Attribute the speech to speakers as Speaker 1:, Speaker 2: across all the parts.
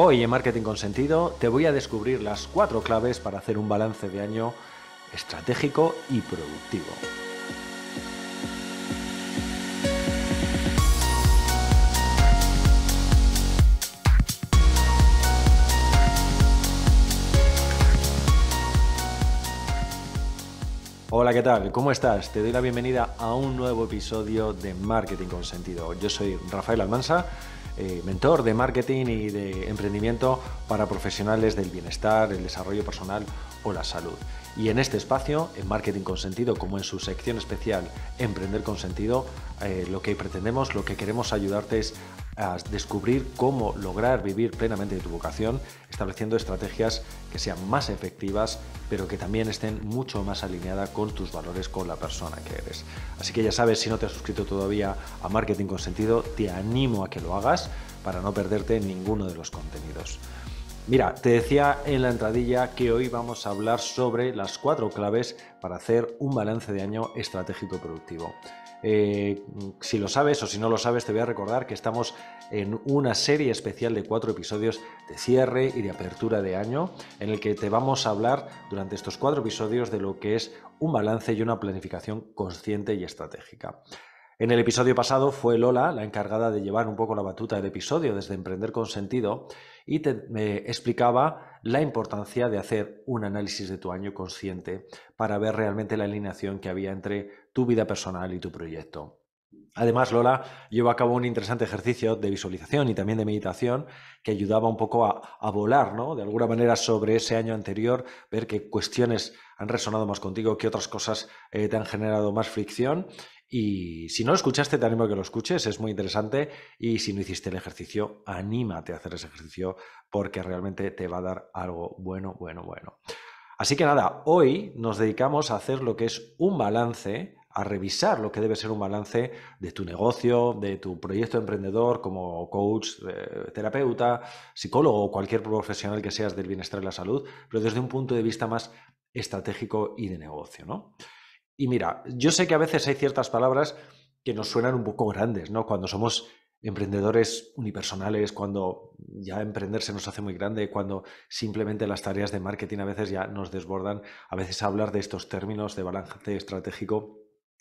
Speaker 1: Hoy en Marketing con Sentido te voy a descubrir las cuatro claves para hacer un balance de año estratégico y productivo. Hola, ¿qué tal? ¿Cómo estás? Te doy la bienvenida a un nuevo episodio de Marketing con Sentido. Yo soy Rafael Almansa eh, mentor de marketing y de emprendimiento para profesionales del bienestar, el desarrollo personal o la salud. Y en este espacio, en Marketing con Sentido, como en su sección especial Emprender con Sentido, eh, lo que pretendemos, lo que queremos ayudarte es a descubrir cómo lograr vivir plenamente de tu vocación, estableciendo estrategias que sean más efectivas, pero que también estén mucho más alineadas con tus valores, con la persona que eres. Así que ya sabes, si no te has suscrito todavía a Marketing con Sentido, te animo a que lo hagas para no perderte ninguno de los contenidos. Mira, te decía en la entradilla que hoy vamos a hablar sobre las cuatro claves para hacer un balance de año estratégico productivo. Eh, si lo sabes o si no lo sabes, te voy a recordar que estamos en una serie especial de cuatro episodios de cierre y de apertura de año, en el que te vamos a hablar durante estos cuatro episodios de lo que es un balance y una planificación consciente y estratégica. En el episodio pasado fue Lola la encargada de llevar un poco la batuta del episodio desde Emprender con Sentido y te explicaba la importancia de hacer un análisis de tu año consciente para ver realmente la alineación que había entre tu vida personal y tu proyecto. Además, Lola llevó a cabo un interesante ejercicio de visualización y también de meditación que ayudaba un poco a, volar, ¿no? De alguna manera sobre ese año anterior, ver qué cuestiones han resonado más contigo, qué otras cosas eh, te han generado más fricción. Y si no lo escuchaste, te animo a que lo escuches, es muy interesante. Y si no hiciste el ejercicio, anímate a hacer ese ejercicio porque realmente te va a dar algo bueno, bueno, bueno. Así que nada, hoy nos dedicamos a hacer lo que es un balance a revisar lo que debe ser un balance de tu negocio, de tu proyecto emprendedor como coach, eh, terapeuta, psicólogo o cualquier profesional que seas del bienestar y la salud, pero desde un punto de vista más estratégico y de negocio, Y mira, yo sé que a veces hay ciertas palabras que nos suenan un poco grandes, ¿no? Cuando somos emprendedores unipersonales, cuando ya emprender se nos hace muy grande, cuando simplemente las tareas de marketing a veces ya nos desbordan, a veces hablar de estos términos de balance estratégico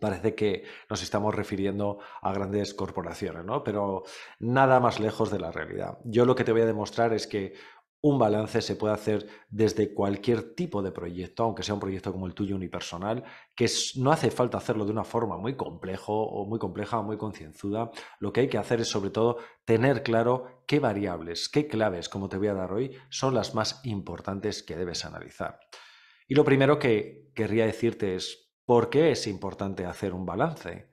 Speaker 1: Parece que nos estamos refiriendo a grandes corporaciones, ¿no? Pero nada más lejos de la realidad. Yo lo que te voy a demostrar es que un balance se puede hacer desde cualquier tipo de proyecto, aunque sea un proyecto como el tuyo unipersonal, que no hace falta hacerlo de una forma muy complejo o muy compleja o muy concienzuda. Lo que hay que hacer es sobre todo tener claro qué variables, qué claves, como te voy a dar hoy, son las más importantes que debes analizar. Y lo primero que querría decirte es ¿Por qué es importante hacer un balance?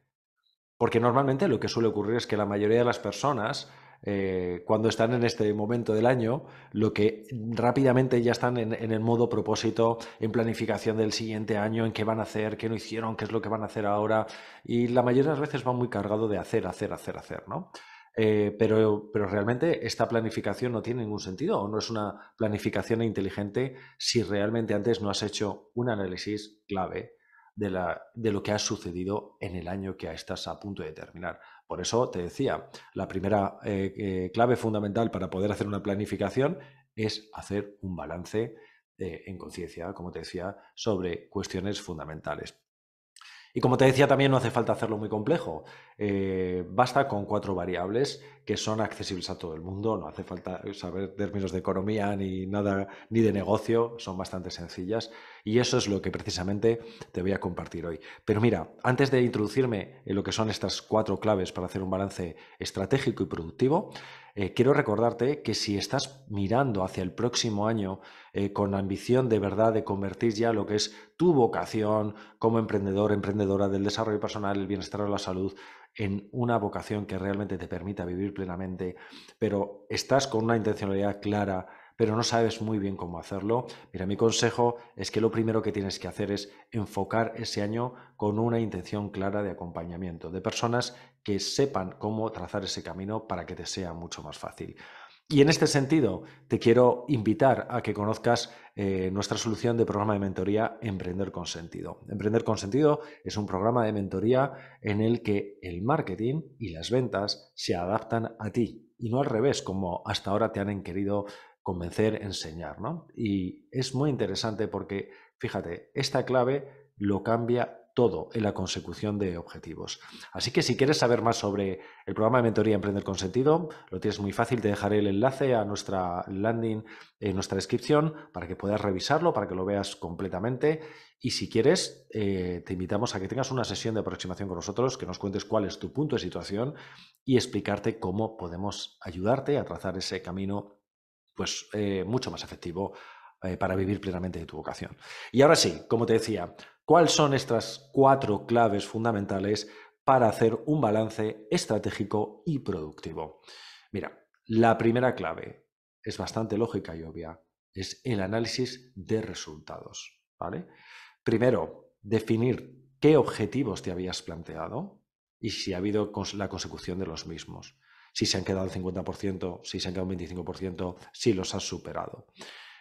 Speaker 1: Porque normalmente lo que suele ocurrir es que la mayoría de las personas, eh, cuando están en este momento del año, lo que rápidamente ya están en, el modo propósito, en planificación del siguiente año, en qué van a hacer, qué no hicieron, qué es lo que van a hacer ahora, y la mayoría de las veces va muy cargado de hacer, hacer, hacer, hacer, ¿no? Eh, pero, pero realmente esta planificación no tiene ningún sentido o no es una planificación inteligente si realmente antes no has hecho un análisis clave de, lo que ha sucedido en el año que estás a punto de terminar. Por eso te decía, la primera eh, eh, clave fundamental para poder hacer una planificación es hacer un balance eh, en conciencia, como te decía, sobre cuestiones fundamentales. Y como te decía, también no hace falta hacerlo muy complejo. Eh, basta con cuatro variables que son accesibles a todo el mundo. No hace falta saber términos de economía ni nada, ni de negocio. Son bastante sencillas. Y eso es lo que precisamente te voy a compartir hoy. Pero mira, antes de introducirme en lo que son estas cuatro claves para hacer un balance estratégico y productivo, eh, quiero recordarte que si estás mirando hacia el próximo año eh, con la ambición de verdad de convertir ya lo que es tu vocación como emprendedor, emprendedora del desarrollo personal, el bienestar o la salud, en una vocación que realmente te permita vivir plenamente, pero estás con una intencionalidad clara, pero no sabes muy bien cómo hacerlo, mira, mi consejo es que lo primero que tienes que hacer es enfocar ese año con una intención clara de acompañamiento, de personas que sepan cómo trazar ese camino para que te sea mucho más fácil. Y en este sentido, te quiero invitar a que conozcas eh, nuestra solución de programa de mentoría Emprender con Sentido. Emprender con Sentido es un programa de mentoría en el que el marketing y las ventas se adaptan a ti y no al revés, como hasta ahora te han querido convencer, enseñar. Y es muy interesante porque, fíjate, esta clave lo cambia todo en la consecución de objetivos. Así que si quieres saber más sobre el programa de mentoría Emprender con Sentido, lo tienes muy fácil, te dejaré el enlace a nuestra landing, en nuestra descripción, para que puedas revisarlo, para que lo veas completamente. Y si quieres, eh, te invitamos a que tengas una sesión de aproximación con nosotros, que nos cuentes cuál es tu punto de situación y explicarte cómo podemos ayudarte a trazar ese camino pues, eh, mucho más efectivo eh, para vivir plenamente de tu vocación. Y ahora sí, como te decía, ¿Cuáles son estas cuatro claves fundamentales para hacer un balance estratégico y productivo? Mira, la primera clave es bastante lógica y obvia, es el análisis de resultados, ¿vale? Primero, definir qué objetivos te habías planteado y si ha habido la consecución de los mismos, si se han quedado el 50%, si se han quedado el 25%, si los has superado.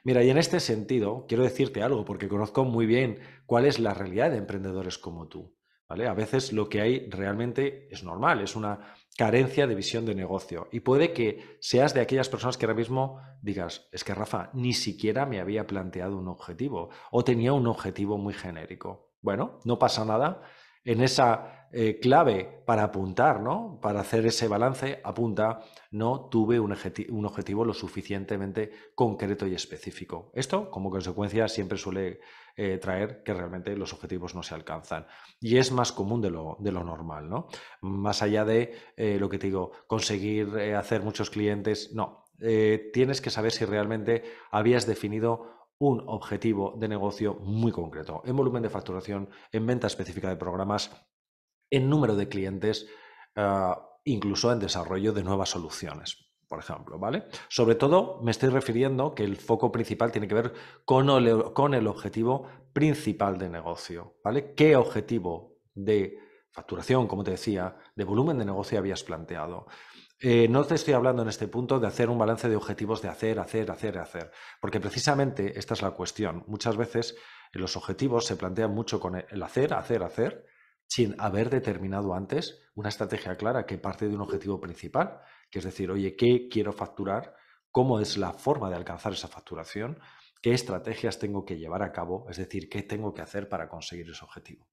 Speaker 1: Mira, y en este sentido, quiero decirte algo, porque conozco muy bien cuál es la realidad de emprendedores como tú. ¿vale? A veces lo que hay realmente es normal, es una carencia de visión de negocio. Y puede que seas de aquellas personas que ahora mismo digas, es que Rafa, ni siquiera me había planteado un objetivo o tenía un objetivo muy genérico. Bueno, no pasa nada. En esa eh, clave para apuntar, ¿no? Para hacer ese balance, apunta, no tuve un, objetivo lo suficientemente concreto y específico. Esto, como consecuencia, siempre suele eh, traer que realmente los objetivos no se alcanzan. Y es más común de lo, de lo normal, ¿no? Más allá de eh, lo que te digo, conseguir hacer muchos clientes, no. tienes que saber si realmente habías definido un objetivo de negocio muy concreto, en volumen de facturación, en venta específica de programas, en número de clientes, ah, incluso en desarrollo de nuevas soluciones, por ejemplo, ¿vale? Sobre todo me estoy refiriendo que el foco principal tiene que ver con el, con el objetivo principal de negocio, ¿vale? ¿Qué objetivo de facturación, como te decía, de volumen de negocio habías planteado? Eh, no te estoy hablando en este punto de hacer un balance de objetivos de hacer, hacer, hacer, hacer, porque precisamente esta es la cuestión. Muchas veces eh, los objetivos se plantean mucho con el hacer, hacer, hacer, sin haber determinado antes una estrategia clara que parte de un objetivo principal, que es decir, oye, ¿qué quiero facturar? ¿Cómo es la forma de alcanzar esa facturación? ¿Qué estrategias tengo que llevar a cabo? Es decir, ¿qué tengo que hacer para conseguir ese objetivo?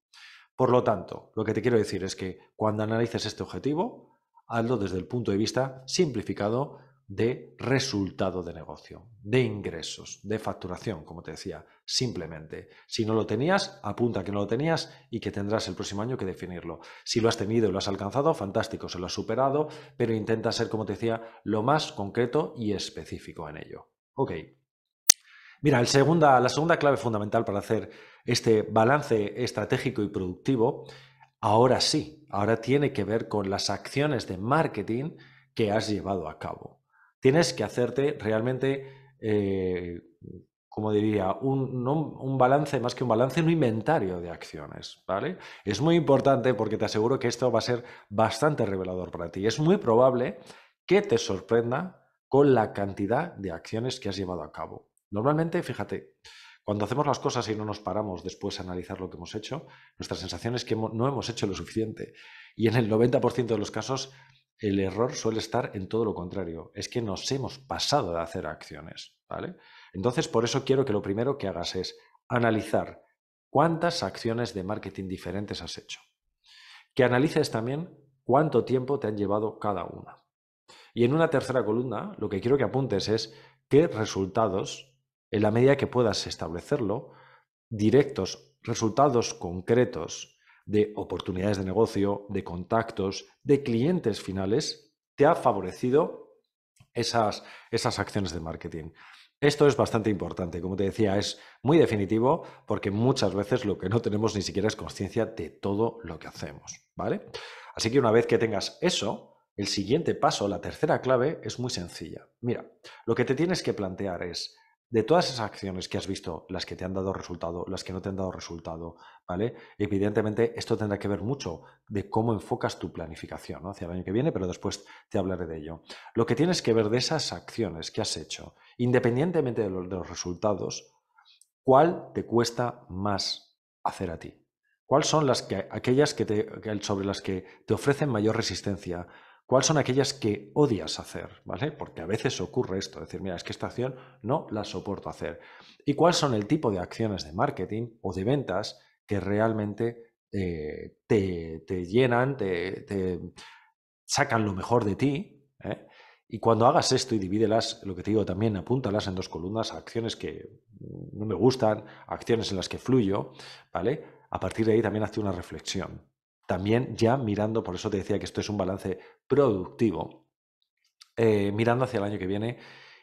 Speaker 1: Por lo tanto, lo que te quiero decir es que cuando analices este objetivo, hazlo desde el punto de vista simplificado de resultado de negocio, de ingresos, de facturación, como te decía, simplemente. Si no lo tenías, apunta que no lo tenías y que tendrás el próximo año que definirlo. Si lo has tenido y lo has alcanzado, fantástico, se lo has superado, pero intenta ser, como te decía, lo más concreto y específico en ello. Ok. Mira, la segunda clave fundamental para hacer este balance estratégico y productivo, ahora sí, ahora tiene que ver con las acciones de marketing que has llevado a cabo tienes que hacerte realmente, eh, como diría, un, balance, más que un balance, un inventario de acciones, ¿vale? Es muy importante porque te aseguro que esto va a ser bastante revelador para ti. Es muy probable que te sorprenda con la cantidad de acciones que has llevado a cabo. Normalmente, fíjate, cuando hacemos las cosas y no nos paramos después a analizar lo que hemos hecho, nuestra sensación es que no hemos hecho lo suficiente. Y en el 90% de los casos el error suele estar en todo lo contrario. Es que nos hemos pasado de hacer acciones, ¿vale? Entonces, por eso quiero que lo primero que hagas es analizar cuántas acciones de marketing diferentes has hecho. Que analices también cuánto tiempo te han llevado cada una. Y en una tercera columna, lo que quiero que apuntes es qué resultados, en la medida que puedas establecerlo, directos, resultados concretos de oportunidades de negocio, de contactos, de clientes finales, te ha favorecido esas, esas acciones de marketing. Esto es bastante importante, como te decía, es muy definitivo porque muchas veces lo que no tenemos ni siquiera es conciencia de todo lo que hacemos, ¿vale? Así que una vez que tengas eso, el siguiente paso, la tercera clave, es muy sencilla. Mira, lo que te tienes que plantear es, de todas esas acciones que has visto, las que te han dado resultado, las que no te han dado resultado, ¿vale? Evidentemente, esto tendrá que ver mucho de cómo enfocas tu planificación hacia el año que viene, pero después te hablaré de ello. Lo que tienes que ver de esas acciones que has hecho, independientemente de los, resultados, ¿cuál te cuesta más hacer a ti? ¿Cuáles son las que, aquellas que te, sobre las que te ofrecen mayor resistencia? ¿Cuáles son aquellas que odias hacer? ¿Vale? Porque a veces ocurre esto, decir, mira, es que esta acción no la soporto hacer. ¿Y cuáles son el tipo de acciones de marketing o de ventas que realmente eh, te, llenan, te, sacan lo mejor de ti? Eh? Y cuando hagas esto y divídelas, lo que te digo también, apúntalas en dos columnas, acciones que no me gustan, acciones en las que fluyo, ¿vale? A partir de ahí también hazte una reflexión. También ya mirando, por eso te decía que esto es un balance productivo, eh, mirando hacia el año que viene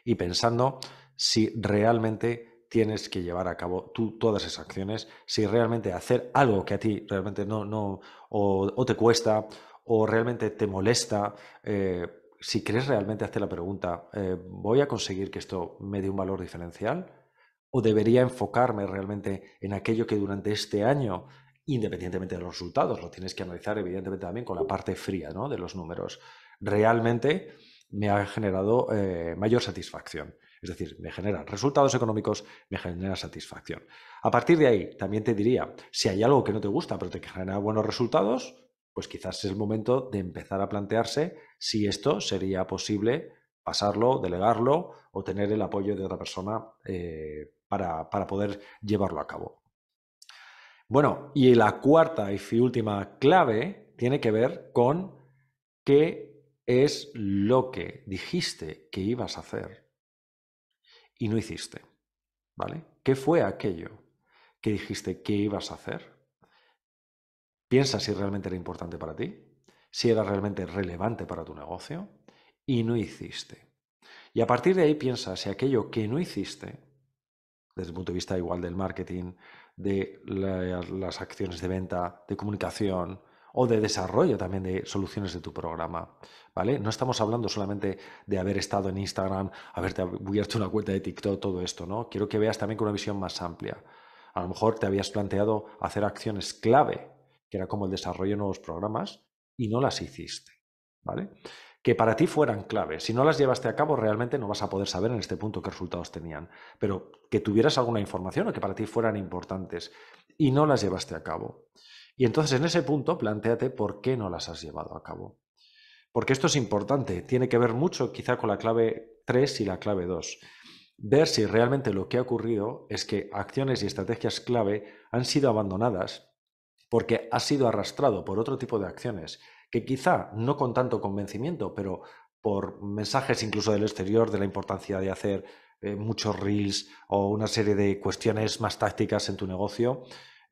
Speaker 1: y pensando si realmente tienes que llevar a cabo tú todas esas acciones, si realmente hacer algo que a ti realmente no, no o, te cuesta o realmente te molesta, eh, si crees realmente, hacer la pregunta, eh, ¿voy a conseguir que esto me dé un valor diferencial? ¿O debería enfocarme realmente en aquello que durante este año independientemente de los resultados, lo tienes que analizar evidentemente también con la parte fría ¿no? de los números. Realmente me ha generado eh, mayor satisfacción. Es decir, me generan resultados económicos, me genera satisfacción. A partir de ahí, también te diría, si hay algo que no te gusta, pero te genera buenos resultados, pues quizás es el momento de empezar a plantearse si esto sería posible pasarlo, delegarlo o tener el apoyo de otra persona eh, para, para poder llevarlo a cabo. Bueno, y la cuarta y última clave tiene que ver con qué es lo que dijiste que ibas a hacer y no hiciste. ¿Vale? ¿Qué fue aquello que dijiste que ibas a hacer? Piensa si realmente era importante para ti, si era realmente relevante para tu negocio y no hiciste. Y a partir de ahí piensa si aquello que no hiciste desde el punto de vista igual del marketing, de las acciones de venta, de comunicación o de desarrollo también de soluciones de tu programa, ¿vale? No estamos hablando solamente de haber estado en Instagram, haberte abierto una cuenta de TikTok, todo esto, ¿no? Quiero que veas también con una visión más amplia. A lo mejor te habías planteado hacer acciones clave, que era como el desarrollo de nuevos programas, y no las hiciste, ¿vale? que para ti fueran clave. Si no las llevaste a cabo, realmente no vas a poder saber en este punto qué resultados tenían, pero que tuvieras alguna información o que para ti fueran importantes y no las llevaste a cabo. Y entonces en ese punto, planteate por qué no las has llevado a cabo. Porque esto es importante, tiene que ver mucho quizá con la clave 3 y la clave 2. Ver si realmente lo que ha ocurrido es que acciones y estrategias clave han sido abandonadas porque has sido arrastrado por otro tipo de acciones que quizá no con tanto convencimiento, pero por mensajes incluso del exterior de la importancia de hacer eh, muchos reels o una serie de cuestiones más tácticas en tu negocio,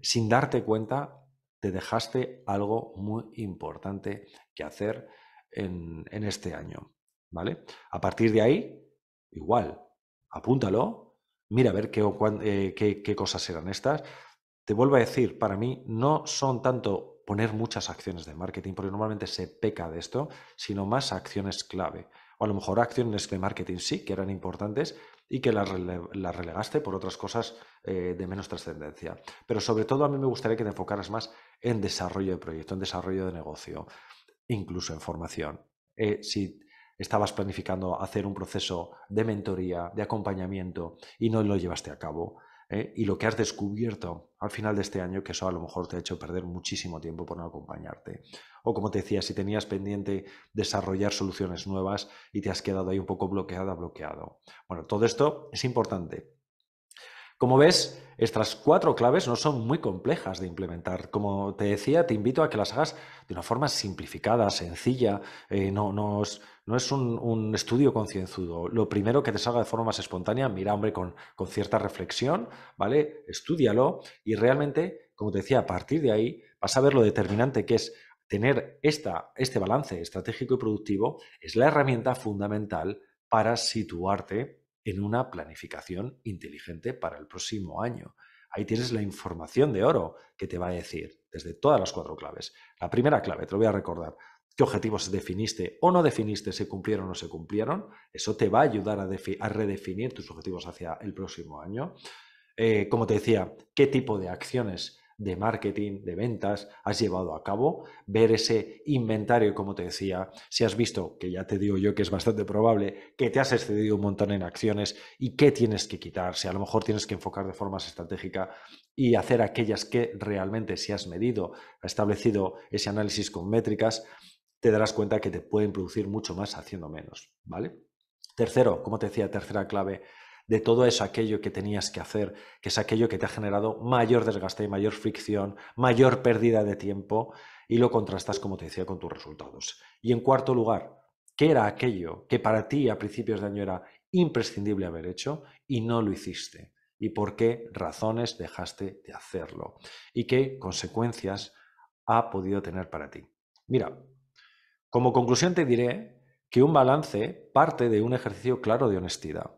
Speaker 1: sin darte cuenta, te dejaste algo muy importante que hacer en, este año. ¿Vale? A partir de ahí, igual, apúntalo, mira a ver qué, eh, qué, qué cosas eran estas. Te vuelvo a decir, para mí no son tanto poner muchas acciones de marketing, porque normalmente se peca de esto, sino más acciones clave. O a lo mejor acciones de marketing sí, que eran importantes y que las, relegaste por otras cosas eh, de menos trascendencia. Pero sobre todo a mí me gustaría que te enfocaras más en desarrollo de proyecto, en desarrollo de negocio, incluso en formación. Eh, si estabas planificando hacer un proceso de mentoría, de acompañamiento y no lo llevaste a cabo, ¿eh? y lo que has descubierto al final de este año, que eso a lo mejor te ha hecho perder muchísimo tiempo por no acompañarte. O como te decía, si tenías pendiente desarrollar soluciones nuevas y te has quedado ahí un poco bloqueada, bloqueado. Bueno, todo esto es importante como ves, estas cuatro claves no son muy complejas de implementar. Como te decía, te invito a que las hagas de una forma simplificada, sencilla. Eh, no, no, es, no es un, estudio concienzudo. Lo primero que te salga de forma más espontánea, mira, hombre, con, cierta reflexión, ¿vale? Estúdialo y realmente, como te decía, a partir de ahí vas a ver lo determinante que es tener esta, este balance estratégico y productivo. Es la herramienta fundamental para situarte en una planificación inteligente para el próximo año. Ahí tienes la información de oro que te va a decir desde todas las cuatro claves. La primera clave, te lo voy a recordar, qué objetivos definiste o no definiste, se cumplieron o no se cumplieron. Eso te va a ayudar a, redefinir tus objetivos hacia el próximo año. Eh, como te decía, qué tipo de acciones de marketing, de ventas has llevado a cabo, ver ese inventario, como te decía, si has visto, que ya te digo yo que es bastante probable, que te has excedido un montón en acciones y qué tienes que quitar, si a lo mejor tienes que enfocar de forma estratégica y hacer aquellas que realmente si has medido, establecido ese análisis con métricas, te darás cuenta que te pueden producir mucho más haciendo menos, ¿vale? Tercero, como te decía, tercera clave, de todo eso, aquello que tenías que hacer, que es aquello que te ha generado mayor desgaste, y mayor fricción, mayor pérdida de tiempo y lo contrastas, como te decía, con tus resultados. Y en cuarto lugar, ¿qué era aquello que para ti a principios de año era imprescindible haber hecho y no lo hiciste? ¿Y por qué razones dejaste de hacerlo? ¿Y qué consecuencias ha podido tener para ti? Mira, como conclusión te diré que un balance parte de un ejercicio claro de honestidad.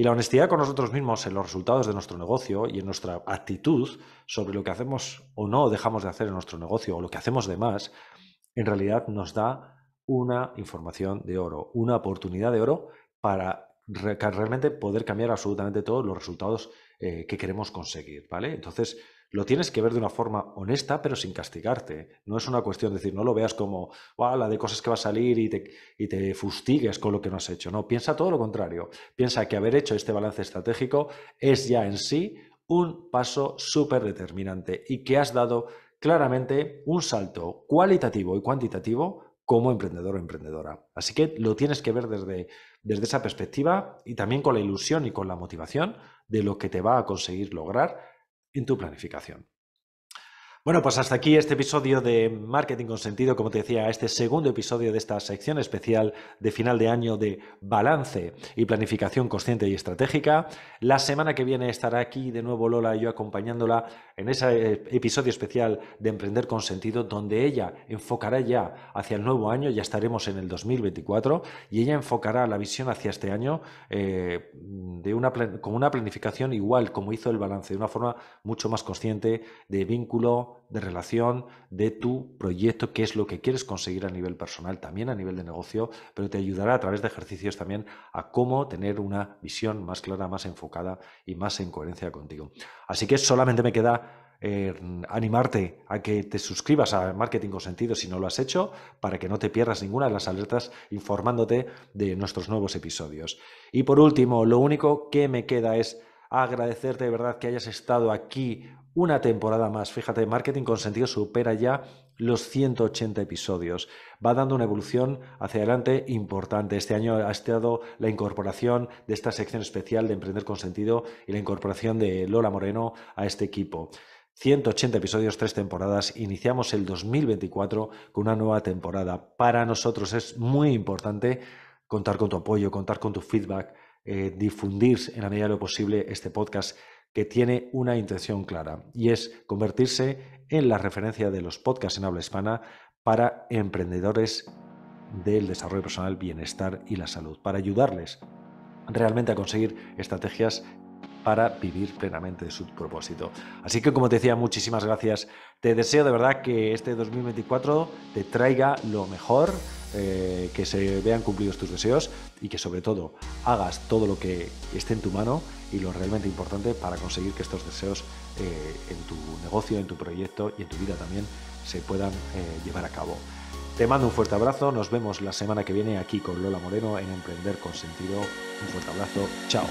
Speaker 1: Y la honestidad con nosotros mismos en los resultados de nuestro negocio y en nuestra actitud sobre lo que hacemos o no dejamos de hacer en nuestro negocio o lo que hacemos de más, en realidad nos da una información de oro, una oportunidad de oro para realmente poder cambiar absolutamente todos los resultados eh, que queremos conseguir, ¿vale? Entonces, lo tienes que ver de una forma honesta, pero sin castigarte. No es una cuestión de decir, no lo veas como, la de cosas que va a salir y te, te fustigues con lo que no has hecho. No, piensa todo lo contrario. Piensa que haber hecho este balance estratégico es ya en sí un paso súper determinante y que has dado claramente un salto cualitativo y cuantitativo como emprendedor o emprendedora. Así que lo tienes que ver desde, desde esa perspectiva y también con la ilusión y con la motivación de lo que te va a conseguir lograr en tu planificación. Bueno, pues hasta aquí este episodio de Marketing con Sentido, como te decía, este segundo episodio de esta sección especial de final de año de balance y planificación consciente y estratégica. La semana que viene estará aquí de nuevo Lola y yo acompañándola en ese eh, episodio especial de Emprender con Sentido, donde ella enfocará ya hacia el nuevo año, ya estaremos en el 2024, y ella enfocará la visión hacia este año eh, una, con una planificación igual como hizo el balance, de una forma mucho más consciente de vínculo de relación, de tu proyecto, qué es lo que quieres conseguir a nivel personal, también a nivel de negocio, pero te ayudará a través de ejercicios también a cómo tener una visión más clara, más enfocada y más en coherencia contigo. Así que solamente me queda eh, animarte a que te suscribas a Marketing con Sentido si no lo has hecho, para que no te pierdas ninguna de las alertas informándote de nuestros nuevos episodios. Y por último, lo único que me queda es agradecerte de verdad que hayas estado aquí una temporada más. Fíjate, Marketing con Sentido supera ya los 180 episodios. Va dando una evolución hacia adelante importante. Este año ha estado la incorporación de esta sección especial de Emprender con Sentido y la incorporación de Lola Moreno a este equipo. 180 episodios, tres temporadas. Iniciamos el 2024 con una nueva temporada. Para nosotros es muy importante contar con tu apoyo, contar con tu feedback eh, difundir en la medida de lo posible este podcast que tiene una intención clara y es convertirse en la referencia de los podcasts en habla hispana para emprendedores del desarrollo personal, bienestar y la salud, para ayudarles realmente a conseguir estrategias para vivir plenamente de su propósito. Así que como te decía, muchísimas gracias. Te deseo de verdad que este 2024 te traiga lo mejor eh, que se vean cumplidos tus deseos y que sobre todo hagas todo lo que esté en tu mano y lo realmente importante para conseguir que estos deseos eh, en tu negocio, en tu proyecto y en tu vida también se puedan eh, llevar a cabo. Te mando un fuerte abrazo, nos vemos la semana que viene aquí con Lola Moreno en Emprender con Sentido. Un fuerte abrazo, chao.